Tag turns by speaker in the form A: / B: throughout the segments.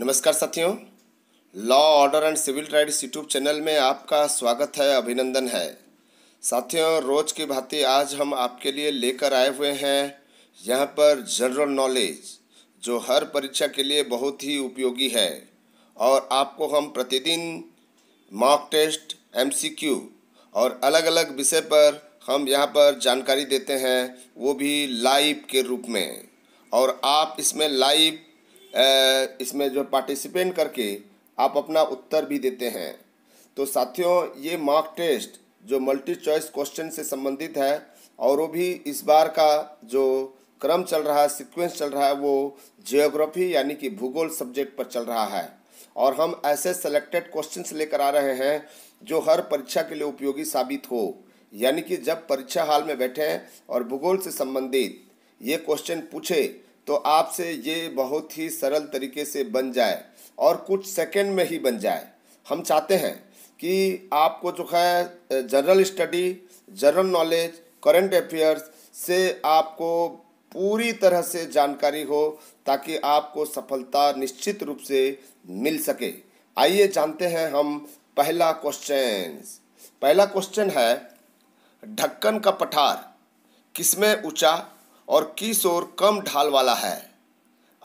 A: नमस्कार साथियों law order and civil rights YouTube channel में आपका स्वागत है अभिनंदन है साथियों रोज की भांति आज हम आपके लिए लेकर आए हुए हैं यहाँ पर जनरल नॉलेज जो हर परीक्षा के लिए बहुत ही उपयोगी है और आपको हम प्रतिदिन मॉक टेस्ट एमसीक्यू और अलग अलग विषय पर हम यहाँ पर जानकारी देते हैं वो भी लाइव के रूप में और आप इसमें लाइव इसमें जो पार्टिसिपेंट करके आप अपना उत्तर भी देते हैं तो साथियों ये मार्क टेस्ट जो मल्टी चॉइस क्वेश्चन से संबंधित है और वो भी इस बार का जो क्रम चल रहा है सीक्वेंस चल रहा है वो जियोग्राफी यानी कि भूगोल सब्जेक्ट पर चल रहा है और हम ऐसे सेलेक्टेड क्वेश्चन लेकर आ रहे हैं जो हर परीक्षा के लिए उपयोगी साबित हो यानी कि जब परीक्षा हाल में बैठे और भूगोल से संबंधित ये क्वेश्चन पूछे तो आपसे ये बहुत ही सरल तरीके से बन जाए और कुछ सेकंड में ही बन जाए हम चाहते हैं कि आपको जो है general study general knowledge current affairs से आपको पूरी तरह से जानकारी हो ताकि आपको सफलता निश्चित रूप से मिल सके आइए जानते हैं हम पहला क्वेश्चन पहला क्वेश्चन है ढक्कन का पठार किसमें ऊंचा और किस ओर कम ढाल वाला है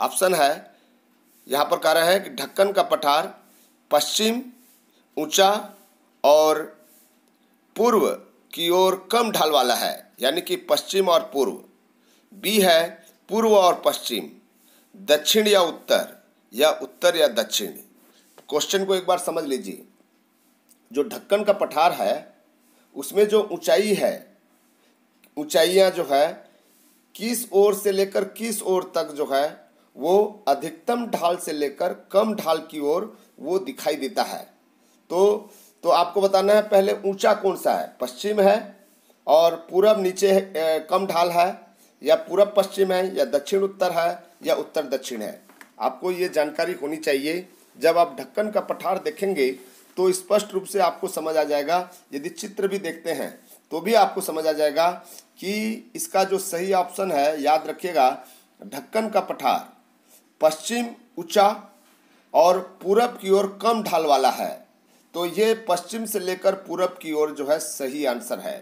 A: ऑप्शन है यहाँ पर कह रहे हैं कि ढक्कन का पठार पश्चिम ऊंचा और पूर्व की ओर कम ढाल वाला है यानी कि पश्चिम और पूर्व बी है पूर्व और पश्चिम दक्षिण या उत्तर या उत्तर या दक्षिण क्वेश्चन को एक बार समझ लीजिए जो ढक्कन का पठार है उसमें जो ऊंचाई है ऊंचाइयाँ जो है किस ओर से लेकर किस ओर तक जो है वो अधिकतम ढाल से लेकर कम ढाल की ओर वो दिखाई देता है तो तो आपको बताना है पहले ऊंचा कौन सा है पश्चिम है और पूरब नीचे है, कम ढाल है या पूरब पश्चिम है या दक्षिण उत्तर है या उत्तर दक्षिण है आपको ये जानकारी होनी चाहिए जब आप ढक्कन का पठार देखेंगे तो स्पष्ट रूप से आपको समझ आ जाएगा यदि चित्र भी देखते हैं तो भी आपको समझ आ जाएगा कि इसका जो सही ऑप्शन है याद रखिएगा ढक्कन का पठार पश्चिम ऊंचा और पूरब की ओर कम ढाल वाला है तो ये पश्चिम से लेकर पूरब की ओर जो है सही आंसर है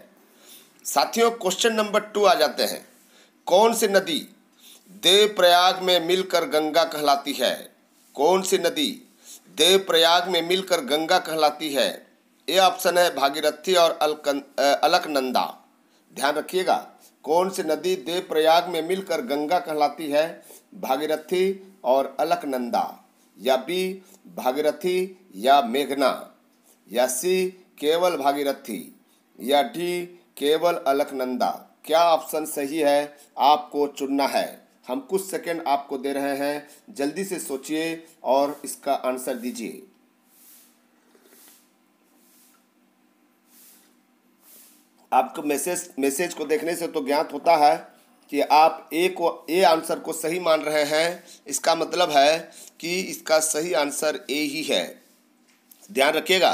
A: साथियों क्वेश्चन नंबर टू आ जाते हैं कौन सी नदी देव प्रयाग में मिलकर गंगा कहलाती है कौन सी नदी देव प्रयाग में मिलकर गंगा कहलाती है ये ऑप्शन है भागीरथी और अलकन अलकनंदा ध्यान रखिएगा कौन सी नदी देवप्रयाग में मिलकर गंगा कहलाती है भागीरथी और अलकनंदा या बी भागीरथी या मेघना या सी केवल भागीरथी या डी केवल अलकनंदा क्या ऑप्शन सही है आपको चुनना है हम कुछ सेकंड आपको दे रहे हैं जल्दी से सोचिए और इसका आंसर दीजिए आपको मैसेज मैसेज को देखने से तो ज्ञात होता है कि आप ए को ए आंसर को सही मान रहे हैं इसका मतलब है कि इसका सही आंसर ए ही है ध्यान रखिएगा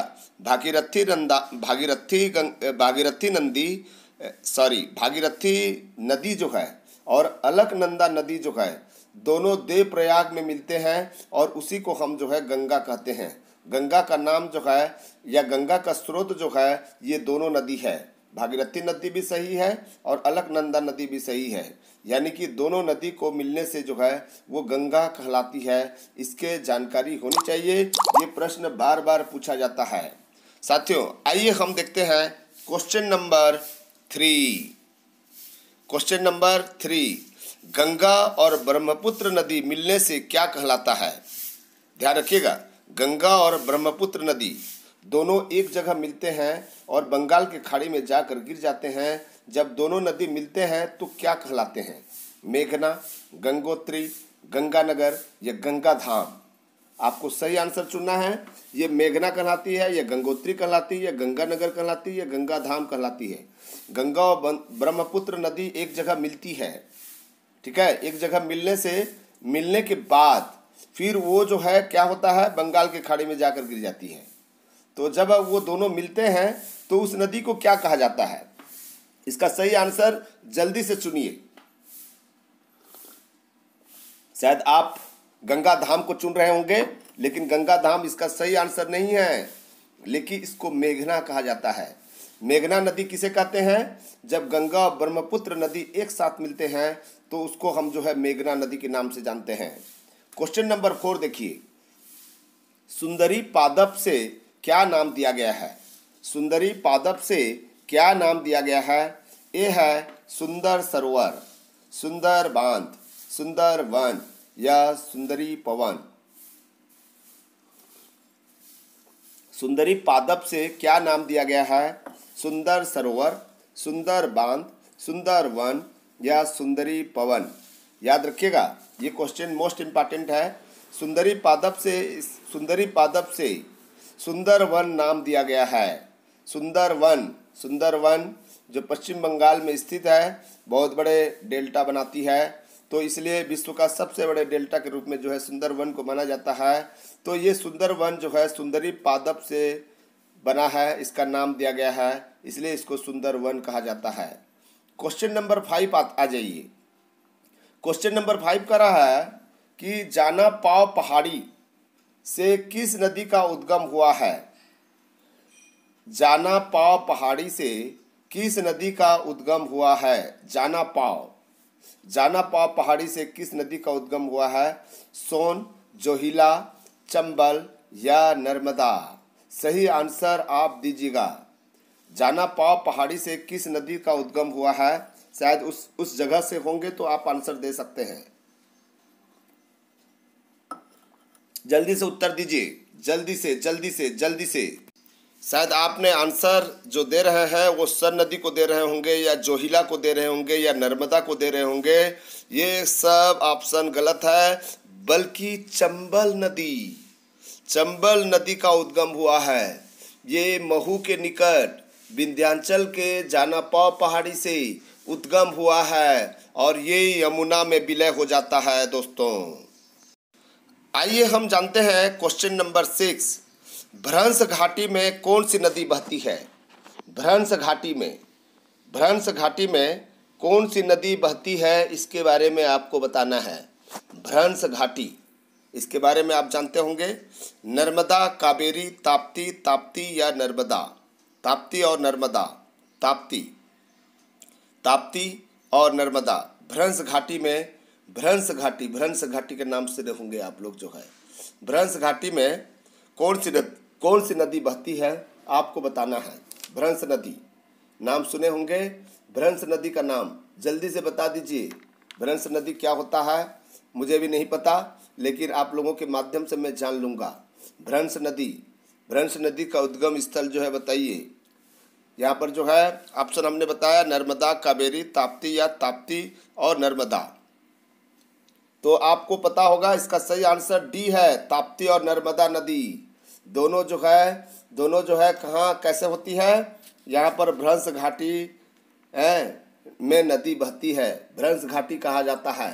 A: भागीरथी नंदा भागीरथी गंग भागीरथी नंदी सॉरी भागीरथी नदी जो है और अलकनंदा नदी जो है दोनों देव प्रयाग में मिलते हैं और उसी को हम जो है गंगा कहते हैं गंगा का नाम जो है या गंगा का स्रोत जो है ये दोनों नदी है भागीरथी नदी भी सही है और अलकनंदा नदी भी सही है यानी कि दोनों नदी को मिलने से जो है वो गंगा कहलाती है इसके जानकारी होनी चाहिए ये प्रश्न बार बार पूछा जाता है साथियों आइए हम देखते हैं question number three question number three Ganga और ब्रह्मपुत्र नदी मिलने से क्या कहलाता है ध्यान रखिएगा गंगा और ब्रह्मपुत्र नदी दोनों एक जगह मिलते हैं और बंगाल की खाड़ी में जाकर गिर जाते हैं जब दोनों नदी मिलते हैं तो क्या कहलाते हैं मेघना गंगोत्री गंगानगर या गंगा धाम आपको सही आंसर चुनना है ये मेघना कहलाती है या गंगोत्री कहलाती है या गंगानगर कहलाती है या गंगा धाम कहलाती है गंगा और ब्रह्मपुत्र नदी एक जगह मिलती है ठीक है एक जगह मिलने से मिलने के बाद फिर वो जो है क्या होता है बंगाल की खाड़ी में जाकर गिर जाती है तो जब वो दोनों मिलते हैं तो उस नदी को क्या कहा जाता है इसका सही आंसर जल्दी से चुनिए शायद आप गंगा धाम को चुन रहे होंगे लेकिन गंगा धाम इसका सही आंसर नहीं है लेकिन इसको मेघना कहा जाता है मेघना नदी किसे कहते हैं जब गंगा और ब्रह्मपुत्र नदी एक साथ मिलते हैं तो उसको हम जो है मेघना नदी के नाम से जानते हैं क्वेश्चन नंबर फोर देखिए सुंदरी पादप से क्या नाम दिया गया है सुंदरी पादप से क्या नाम दिया गया है ये है सुंदर सरोवर सुंदर बांध सुंदर वन या सुंदरी पवन सुंदरी पादप से क्या नाम दिया गया है सुंदर सरोवर सुंदर बांध सुंदर वन या सुंदरी पवन याद रखिएगा ये क्वेश्चन मोस्ट इम्पॉर्टेंट है सुंदरी पादप से सुंदरी पादप से सुंदर वन नाम दिया गया है सुंदर वन सुंदर वन जो पश्चिम बंगाल में स्थित है बहुत बड़े डेल्टा बनाती है तो इसलिए विश्व का सबसे बड़े डेल्टा के रूप में जो है सुंदर वन को माना जाता है तो ये सुंदर वन जो है सुंदरी पादप से बना है इसका नाम दिया गया है इसलिए इसको सुंदर वन कहा जाता है क्वेश्चन नंबर फाइव आ जाइए क्वेश्चन नंबर फाइव कह रहा है कि जाना पाव पहाड़ी से किस नदी का उद्गम हुआ है जाना पाव पहाड़ी से किस नदी का उद्गम हुआ है जाना पाव जाना पाव पहाड़ी से किस नदी का उद्गम हुआ है सोन जोहिला चंबल या नर्मदा सही आंसर आप दीजिएगा जाना पाव पहाड़ी से किस नदी का उद्गम हुआ है शायद उस उस जगह से होंगे तो आप आंसर दे सकते हैं जल्दी से उत्तर दीजिए जल्दी से जल्दी से जल्दी से शायद आपने आंसर जो दे रहे हैं वो सर नदी को दे रहे होंगे या जोहिला को दे रहे होंगे या नर्मदा को दे रहे होंगे ये सब ऑप्शन गलत है बल्कि चंबल नदी चंबल नदी का उद्गम हुआ है ये महू के निकट विंध्यांचल के जाना पहाड़ी से उद्गम हुआ है और ये यमुना में विलय हो जाता है दोस्तों आइए हम जानते हैं क्वेश्चन नंबर सिक्स भ्रंश घाटी में कौन सी नदी बहती है भ्रंश घाटी में भ्रंश घाटी में कौन सी नदी बहती है इसके बारे में आपको बताना है भ्रंश घाटी इसके बारे में आप जानते होंगे नर्मदा कावेरी ताप्ती ताप्ती या नर्मदा ताप्ती और नर्मदा ताप्ती ताप्ती और नर्मदा भ्रंश घाटी में भ्रंश घाटी भ्रंश घाटी के नाम से होंगे आप लोग जो है भ्रंश घाटी में कौन सी नद, कौन सी नदी बहती है आपको बताना है भ्रंश नदी नाम सुने होंगे भ्रंश नदी का नाम जल्दी से बता दीजिए भ्रंश नदी क्या होता है मुझे भी नहीं पता लेकिन आप लोगों के माध्यम से मैं जान लूँगा भ्रंश नदी भ्रंश नदी का उद्गम स्थल जो है बताइए यहाँ पर जो है ऑप्शन हमने बताया नर्मदा कावेरी ताप्ती या ताप्ती और नर्मदा तो आपको पता होगा इसका सही आंसर डी है ताप्ती और नर्मदा नदी दोनों जो है दोनों जो है कहाँ कैसे होती है यहाँ पर भ्रंश घाटी है में नदी बहती है भ्रंश घाटी कहा जाता है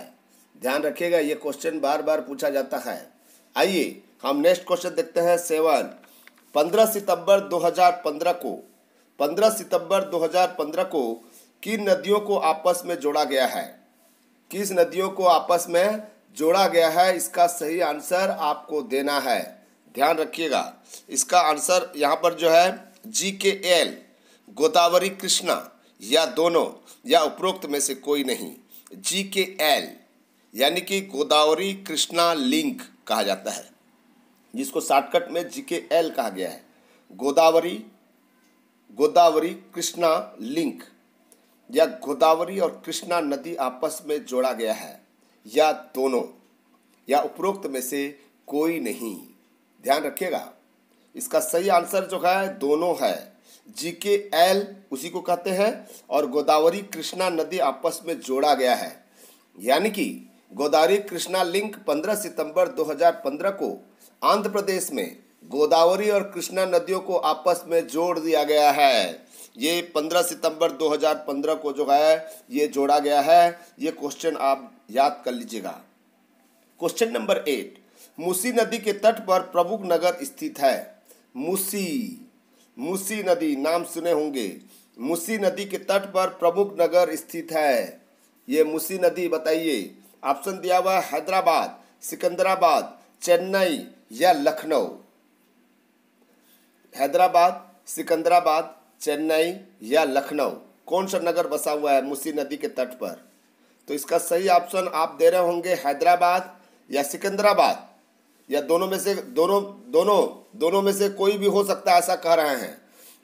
A: ध्यान रखिएगा ये क्वेश्चन बार बार पूछा जाता है आइए हम नेक्स्ट क्वेश्चन देखते हैं सेवन पंद्रह सितंबर 2015 को पंद्रह सितंबर 2015 को किन नदियों को आपस में जोड़ा गया है किस नदियों को आपस में जोड़ा गया है इसका सही आंसर आपको देना है ध्यान रखिएगा इसका आंसर यहाँ पर जो है जी के एल गोदावरी कृष्णा या दोनों या उपरोक्त में से कोई नहीं जी के एल यानी कि गोदावरी कृष्णा लिंक कहा जाता है जिसको शॉर्टकट में जी के एल कहा गया है गोदावरी गोदावरी कृष्णा लिंक या गोदावरी और कृष्णा नदी आपस में जोड़ा गया है या दोनों या उपरोक्त में से कोई नहीं ध्यान रखिएगा इसका सही आंसर जो है दोनों है जी के एल उसी को कहते हैं और गोदावरी कृष्णा नदी आपस में जोड़ा गया है यानी कि गोदावरी कृष्णा लिंक 15 सितंबर 2015 को आंध्र प्रदेश में गोदावरी और कृष्णा नदियों को आपस में जोड़ दिया गया है ये 15 सितंबर 2015 को जो है ये जोड़ा गया है ये क्वेश्चन आप याद कर लीजिएगा क्वेश्चन नंबर एट मुसी नदी के तट पर प्रमुख नगर स्थित है मूसी मूसी नदी नाम सुने होंगे मुसी नदी के तट पर प्रमुख नगर स्थित है ये मुसी नदी बताइए ऑप्शन दिया हुआ है हैदराबाद सिकंदराबाद चेन्नई या लखनऊ हैदराबाद सिकंदराबाद चेन्नई या लखनऊ कौन सा नगर बसा हुआ है मुसी नदी के तट पर तो इसका सही ऑप्शन आप दे रहे होंगे हैदराबाद या सिकंदराबाद या दोनों में से दोनों दोनों दोनों में से कोई भी हो सकता है ऐसा कह रहे हैं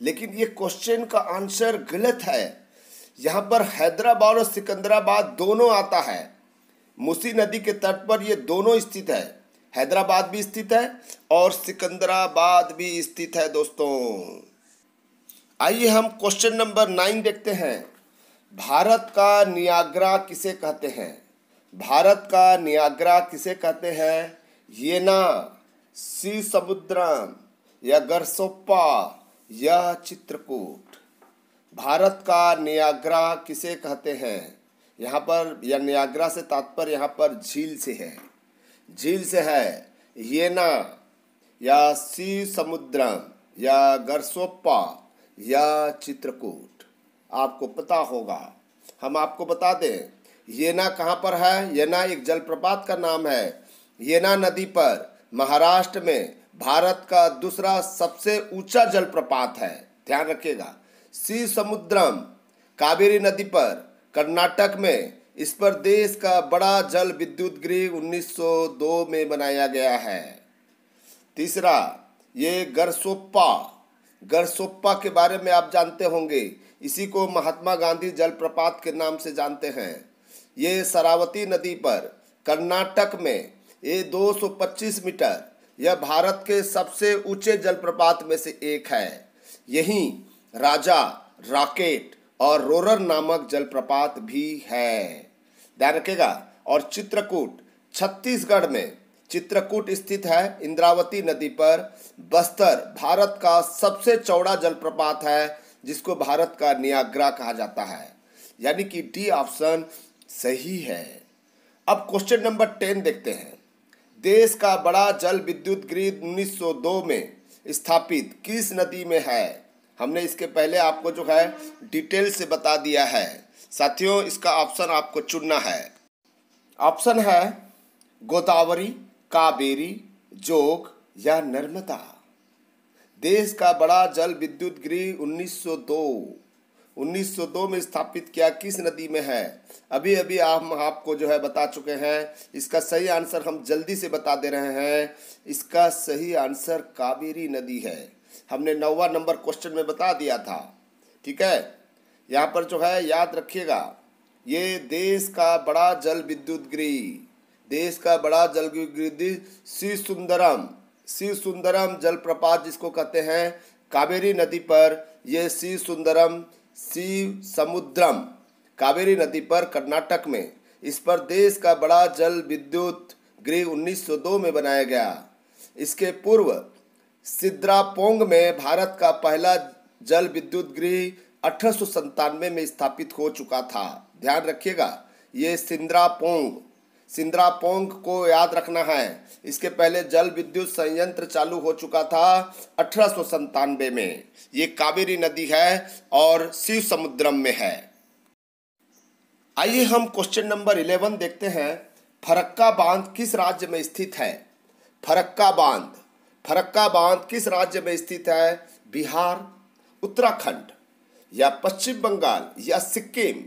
A: लेकिन ये क्वेश्चन का आंसर गलत है यहाँ पर हैदराबाद और सिकंदराबाद दोनों आता है मुसी नदी के तट पर ये दोनों स्थित है हैदराबाद भी स्थित है और सिकंदराबाद भी स्थित है दोस्तों आइए हम क्वेश्चन नंबर नाइन देखते हैं भारत का नियाग्रा किसे कहते हैं भारत का नियाग्रा किसे कहते हैं येना सी समुद्रम या गरसोप्पा या चित्रकूट भारत का नियाग्रा किसे कहते हैं यहाँ पर या नियाग्रा से तात्पर्य यहाँ पर झील से है झील से है येना या सी समुद्रम या गरसोपा या चित्रकूट आपको पता होगा हम आपको बता दें येना कहाँ पर है येना एक जलप्रपात का नाम है येना नदी पर महाराष्ट्र में भारत का दूसरा सबसे ऊंचा जलप्रपात है ध्यान रखिएगा सी समुद्रम कावेरी नदी पर कर्नाटक में इस पर देश का बड़ा जल विद्युत गृह 1902 में बनाया गया है तीसरा ये गरसोप्पा गरसोप्पा के बारे में आप जानते होंगे इसी को महात्मा गांधी जलप्रपात के नाम से जानते हैं ये शरावती नदी पर कर्नाटक में ये 225 मीटर यह भारत के सबसे ऊंचे जलप्रपात में से एक है यही राजा राकेट और रोरर नामक जलप्रपात भी है ध्यान रखेगा और चित्रकूट छत्तीसगढ़ में चित्रकूट स्थित है इंद्रावती नदी पर बस्तर भारत का सबसे चौड़ा जलप्रपात है जिसको भारत का नियाग्रा कहा जाता है यानी कि डी ऑप्शन सही है अब क्वेश्चन नंबर टेन देखते हैं देश का बड़ा जल विद्युत ग्रिड 1902 में स्थापित किस नदी में है हमने इसके पहले आपको जो है डिटेल से बता दिया है साथियों इसका ऑप्शन आपको चुनना है ऑप्शन है गोदावरी कावेरी जोग या नर्मदा देश का बड़ा जल विद्युत गृह 1902 1902 में स्थापित किया किस नदी में है अभी अभी हम आपको जो है बता चुके हैं इसका सही आंसर हम जल्दी से बता दे रहे हैं इसका सही आंसर कावेरी नदी है हमने नौवा नंबर क्वेश्चन में बता दिया था ठीक है यहाँ पर जो है याद रखिएगा ये देश का बड़ा जल विद्युत गृह देश का बड़ा जल गिरिधि श्री सुंदरम श्री सुंदरम जलप्रपात जिसको कहते हैं कावेरी नदी पर यह श्री सुंदरम शिव समुद्रम कावेरी नदी पर कर्नाटक में इस पर देश का बड़ा जल विद्युत गृह 1902 में बनाया गया इसके पूर्व सिद्रापोंग में भारत का पहला जल विद्युत गृह अठारह में स्थापित हो चुका था ध्यान रखिएगा ये सिंद्रापोंग सिंद्रापोंग को याद रखना है इसके पहले जल विद्युत संयंत्र चालू हो चुका था अठारह में ये कावेरी नदी है और शिव समुद्रम में है आइए हम क्वेश्चन नंबर इलेवन देखते हैं फरक्का बांध किस राज्य में स्थित है फरक्का बांध फरक्का बांध किस राज्य में स्थित है बिहार उत्तराखंड या पश्चिम बंगाल या सिक्किम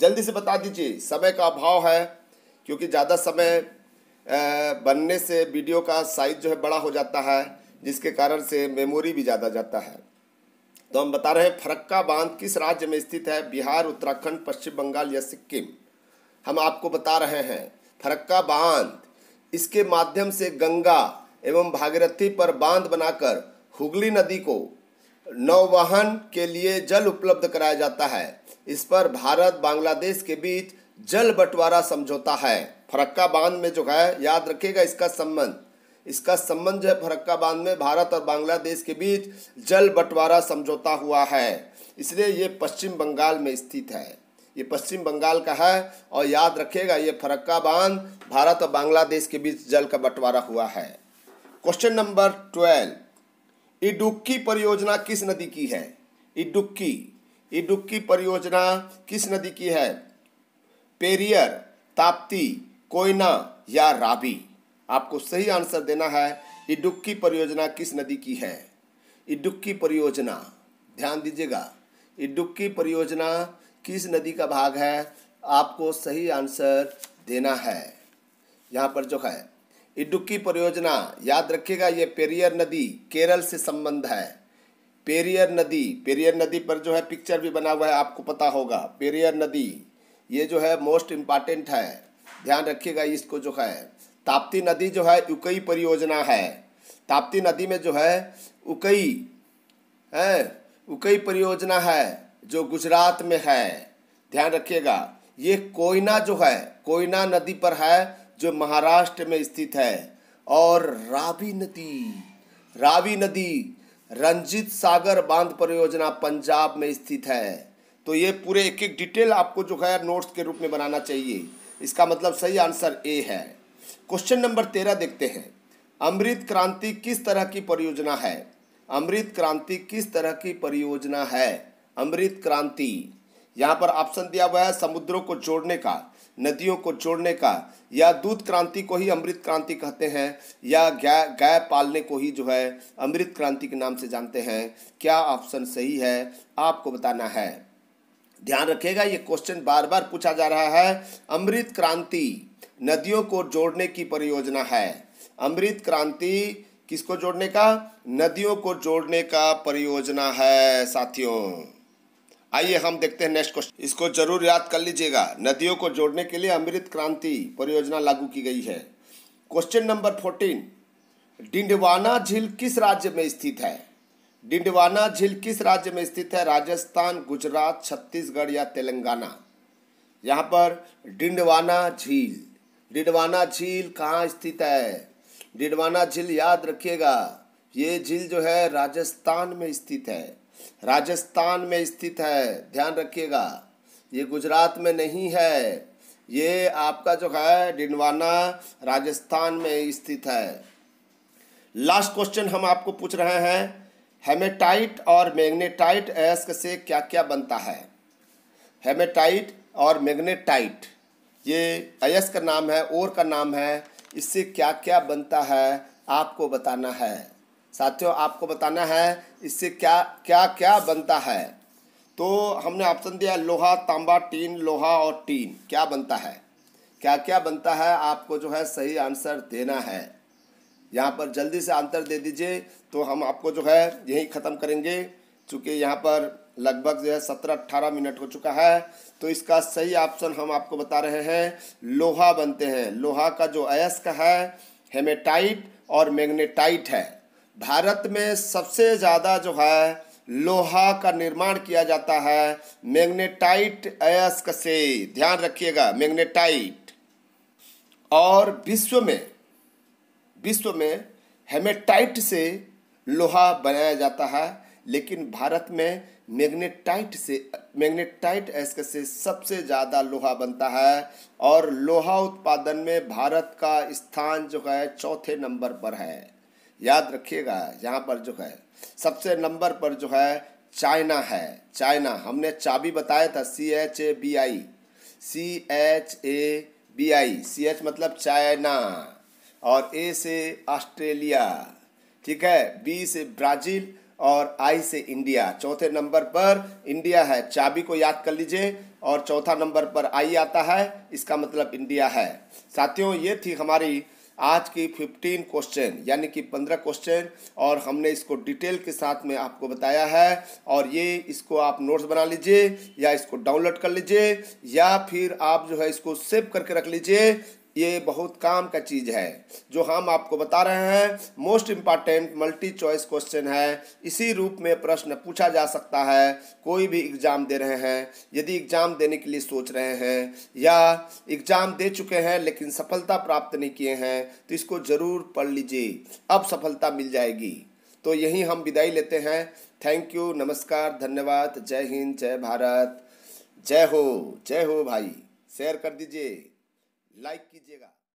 A: जल्दी से बता दीजिए समय का अभाव है क्योंकि ज़्यादा समय बनने से वीडियो का साइज जो है बड़ा हो जाता है जिसके कारण से मेमोरी भी ज़्यादा जाता है तो हम बता रहे हैं फरक्का बांध किस राज्य में स्थित है बिहार उत्तराखंड पश्चिम बंगाल या सिक्किम हम आपको बता रहे हैं फरक्का बांध इसके माध्यम से गंगा एवं भागीरथी पर बांध बनाकर हुगली नदी को नौवहन के लिए जल उपलब्ध कराया जाता है इस पर भारत बांग्लादेश के बीच जल बंटवारा समझौता है फरक्का बांध में जो है याद रखिएगा इसका संबंध इसका संबंध जो है फरक्का बांध में भारत और बांग्लादेश के बीच जल बंटवारा समझौता हुआ है इसलिए ये पश्चिम बंगाल में स्थित है ये पश्चिम बंगाल का है और याद रखिएगा ये फरक्का बांध भारत और बांग्लादेश के बीच जल का बंटवारा हुआ है क्वेश्चन नंबर ट्वेल्व इडुक्की परियोजना किस नदी की है इडुक्की इडुक्की परियोजना किस नदी की है पेरियर ताप्ती कोयना या राबी आपको सही आंसर देना है इडुक्की परियोजना किस नदी की है इडुक्की परियोजना ध्यान दीजिएगा इडुक्की परियोजना किस नदी का भाग है आपको सही आंसर देना है यहाँ पर जो है इडुक्की परियोजना याद रखिएगा ये पेरियर नदी केरल से संबंध है पेरियर नदी पेरियर नदी पर जो है पिक्चर भी बना हुआ है आपको पता होगा पेरियर नदी ये जो है मोस्ट इम्पॉर्टेंट है ध्यान रखिएगा इसको जो है ताप्ती नदी जो है उकई परियोजना है ताप्ती नदी में जो है उकई है उकई परियोजना है जो गुजरात में है ध्यान रखिएगा ये कोयना जो है कोयना नदी पर है जो महाराष्ट्र में स्थित है और रावी नदी रावी नदी रंजित सागर बांध परियोजना पंजाब में स्थित है तो ये पूरे एक एक डिटेल आपको जो है नोट्स के रूप में बनाना चाहिए इसका मतलब सही आंसर ए है क्वेश्चन नंबर तेरह देखते हैं अमृत क्रांति किस तरह की परियोजना है अमृत क्रांति किस तरह की परियोजना है अमृत क्रांति यहाँ पर ऑप्शन दिया हुआ है समुद्रों को जोड़ने का नदियों को जोड़ने का या दूध क्रांति को ही अमृत क्रांति कहते हैं या गाय गाय पालने को ही जो है अमृत क्रांति के नाम से जानते हैं क्या ऑप्शन सही है आपको बताना है ध्यान रखेगा ये क्वेश्चन बार बार पूछा जा रहा है अमृत क्रांति नदियों को जोड़ने की परियोजना है अमृत क्रांति किसको जोड़ने का नदियों को जोड़ने का परियोजना है साथियों आइए हम देखते हैं नेक्स्ट क्वेश्चन इसको जरूर याद कर लीजिएगा नदियों को जोड़ने के लिए अमृत क्रांति परियोजना लागू की गई है क्वेश्चन नंबर फोर्टीन डिंडवाना झील किस राज्य में स्थित है डिंडवाना झील किस राज्य में स्थित है राजस्थान गुजरात छत्तीसगढ़ या तेलंगाना यहाँ पर डिंडवाना झील डिडवाना झील कहाँ स्थित है डिडवाना झील याद रखिएगा ये झील जो है राजस्थान में स्थित है राजस्थान में स्थित है ध्यान रखिएगा ये गुजरात में नहीं है ये आपका जो है डिंडवाना राजस्थान में स्थित है लास्ट क्वेश्चन हम आपको पूछ रहे हैं हेमेटाइट और मैग्नेटाइट अयस्क से क्या क्या बनता है हेमेटाइट और मैग्नेटाइट ये अयस्क का नाम है और का नाम है इससे क्या क्या बनता है आपको बताना है साथियों आपको बताना है इससे क्या क्या क्या बनता है तो हमने ऑप्शन दिया लोहा तांबा टीन लोहा और टीन क्या बनता है क्या क्या बनता है आपको जो है सही आंसर देना है यहाँ पर जल्दी से आंसर दे दीजिए तो हम आपको जो है यही ख़त्म करेंगे चूँकि यहाँ पर लगभग जो है सत्रह अट्ठारह मिनट हो चुका है तो इसका सही ऑप्शन हम आपको बता रहे हैं लोहा बनते हैं लोहा का जो अयस्क है हेमेटाइट और मैग्नेटाइट है भारत में सबसे ज़्यादा जो है लोहा का निर्माण किया जाता है मैग्नेटाइट अयस्क से ध्यान रखिएगा मैग्नेटाइट और विश्व में विश्व में हेमेटाइट से लोहा बनाया जाता है लेकिन भारत में मैग्नेटाइट से मैग्नेटाइट एस्क से सबसे ज़्यादा लोहा बनता है और लोहा उत्पादन में भारत का स्थान जो है चौथे नंबर पर है याद रखिएगा यहाँ पर जो है सबसे नंबर पर जो है चाइना है चाइना हमने चाबी बताया था C H A B I C H A B I C H मतलब चाइना और ए से ऑस्ट्रेलिया ठीक है बी से ब्राज़ील और आई से इंडिया चौथे नंबर पर इंडिया है चाबी को याद कर लीजिए और चौथा नंबर पर आई आता है इसका मतलब इंडिया है साथियों ये थी हमारी आज की फिफ्टीन क्वेश्चन यानी कि पंद्रह क्वेश्चन और हमने इसको डिटेल के साथ में आपको बताया है और ये इसको आप नोट्स बना लीजिए या इसको डाउनलोड कर लीजिए या फिर आप जो है इसको सेव करके रख लीजिए ये बहुत काम का चीज़ है जो हम आपको बता रहे हैं most important multi choice question है इसी रूप में प्रश्न पूछा जा सकता है कोई भी एग्ज़ाम दे रहे हैं यदि एग्ज़ाम देने के लिए सोच रहे हैं या एग्ज़ाम दे चुके हैं लेकिन सफलता प्राप्त नहीं किए हैं तो इसको ज़रूर पढ़ लीजिए अब सफलता मिल जाएगी तो यही हम विदाई लेते हैं थैंक यू नमस्कार धन्यवाद जय हिंद जय भारत जय हो जय हो भाई शेयर कर दीजिए लाइक कीजिएगा